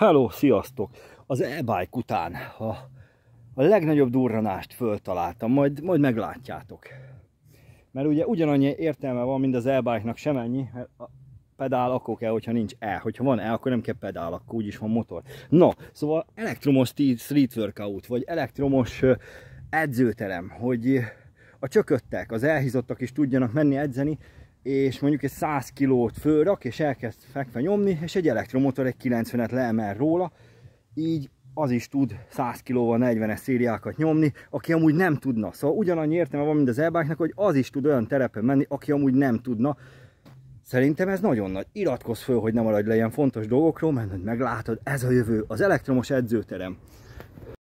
Hello, sziasztok! Az e-bike után a, a legnagyobb durranást föltaláltam, majd, majd meglátjátok. Mert ugye ugyanannyi értelme van, mint az e-bike-nak semennyi, mert a pedál akkor kell, hogyha nincs E. Hogyha van E, akkor nem kell pedál, akkor úgyis van motor. No, szóval elektromos street workout, vagy elektromos edzőterem, hogy a csököttek, az elhízottak is tudjanak menni edzeni, és mondjuk egy 100 kilót fölrak, és elkezd fekve nyomni, és egy elektromotor egy 90-et leemel róla, így az is tud 100 kilóval 40-es szériákat nyomni, aki amúgy nem tudna. Szóval ugyanannyi értelme van, mint az elbáknak, hogy az is tud olyan terepen menni, aki amúgy nem tudna. Szerintem ez nagyon nagy. Iratkozz föl, hogy nem maradj le ilyen fontos dolgokról, mert hogy meglátod, ez a jövő, az elektromos edzőterem.